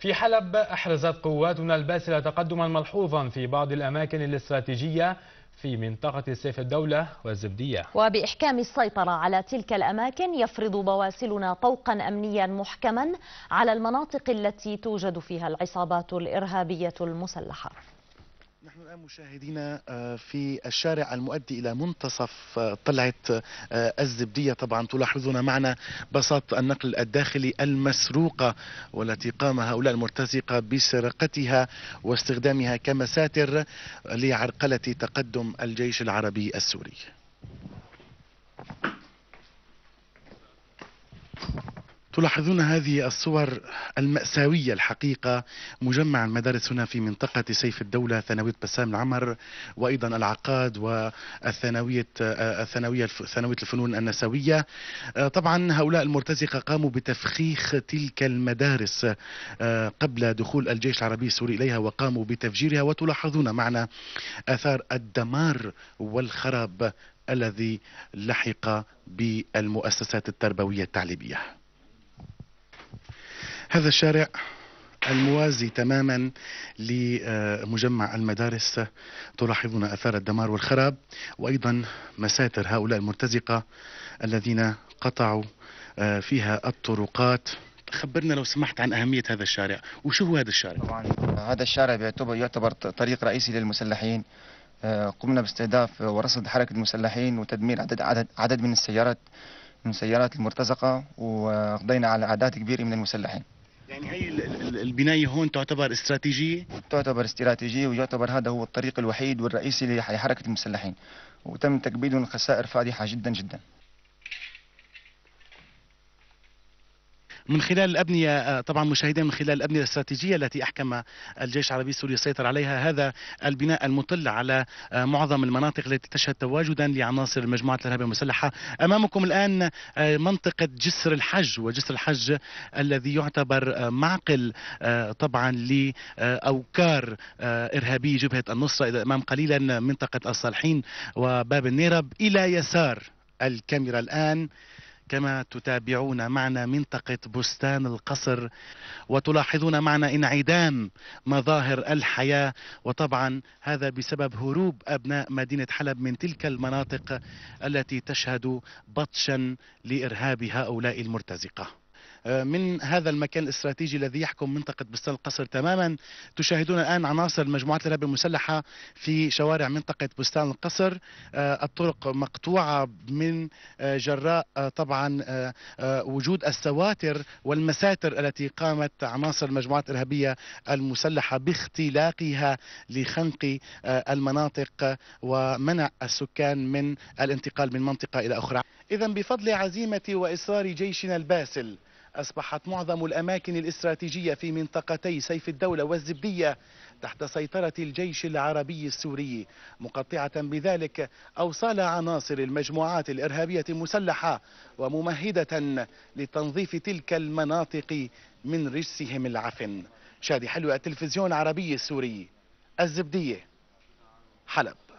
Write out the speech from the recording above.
في حلب أحرزت قواتنا الباسلة تقدما ملحوظا في بعض الأماكن الاستراتيجية في منطقة سيف الدولة والزبدية وبإحكام السيطرة على تلك الأماكن يفرض بواسلنا طوقا أمنيا محكما على المناطق التي توجد فيها العصابات الإرهابية المسلحة نحن الآن مشاهدين آه، في الشارع المؤدي إلى منتصف آه، طلعة آه، الزبدية طبعا تلاحظون معنا بساط النقل الداخلي المسروقة والتي قام هؤلاء المرتزقة بسرقتها واستخدامها كمساتر لعرقلة تقدم الجيش العربي السوري تلاحظون هذه الصور المأساوية الحقيقة مجمع المدارس هنا في منطقة سيف الدولة ثانوية بسام العمر وأيضا العقاد والثانوية الثانوية ثانوية الفنون النسوية طبعا هؤلاء المرتزقة قاموا بتفخيخ تلك المدارس آه، قبل دخول الجيش العربي السوري إليها وقاموا بتفجيرها وتلاحظون معنا آثار الدمار والخراب الذي لحق بالمؤسسات التربوية التعليمية هذا الشارع الموازي تماما لمجمع المدارس تلاحظون اثار الدمار والخراب وايضا مساتر هؤلاء المرتزقه الذين قطعوا آه، فيها الطرقات خبرنا لو سمحت عن أهمية هذا الشارع وشو هو هذا الشارع طبعا هذا الشارع بيعتبر يعتبر طريق رئيسي للمسلحين آه، قمنا باستهداف ورصد حركة المسلحين وتدمير عدد, عدد, عدد من السيارات من سيارات المرتزقة وقضينا على أعداد كبيرة من المسلحين يعني هي البنايه هون تعتبر استراتيجيه؟ تعتبر استراتيجيه ويعتبر هذا هو الطريق الوحيد والرئيسي لحركه المسلحين وتم تكبيد خسائر فادحه جدا جدا من خلال الابنيه آه، طبعا مشاهدين من خلال الابنيه الاستراتيجيه التي احكم الجيش العربي السوري السيطر عليها هذا البناء المطل على آه، معظم المناطق التي تشهد تواجدا لعناصر المجموعة الإرهابية المسلحه امامكم الان آه، منطقه جسر الحج وجسر الحج الذي يعتبر معقل طبعا لأوكار ارهابي جبهه النصره إذا امام قليلا منطقه الصالحين وباب النيرب الى يسار الكاميرا الان كما تتابعون معنا منطقة بستان القصر وتلاحظون معنا انعدام مظاهر الحياة وطبعا هذا بسبب هروب أبناء مدينة حلب من تلك المناطق التي تشهد بطشا لإرهاب هؤلاء المرتزقة آه، من هذا المكان الاستراتيجي الذي يحكم منطقة بستان القصر تماما تشاهدون الآن عناصر مجموعات الإرهاب المسلحة في شوارع منطقة بستان القصر آه، الطرق مقطوعة من آه، جراء طبعا وجود السواتر والمساتر التي قامت عناصر المجموعات الإرهابية المسلحة باختلاقها لخنق المناطق ومنع السكان من الانتقال من منطقة إلى أخرى إذا بفضل عزيمة وإصرار جيشنا الباسل أصبحت معظم الأماكن الاستراتيجية في منطقتي سيف الدولة والزبدية تحت سيطرة الجيش العربي السوري مقطعة بذلك أوصال عناصر المجموعات الإرهابية المسلحة وممهدة لتنظيف تلك المناطق من رجسهم العفن شادي حلوة التلفزيون العربي السوري الزبدية حلب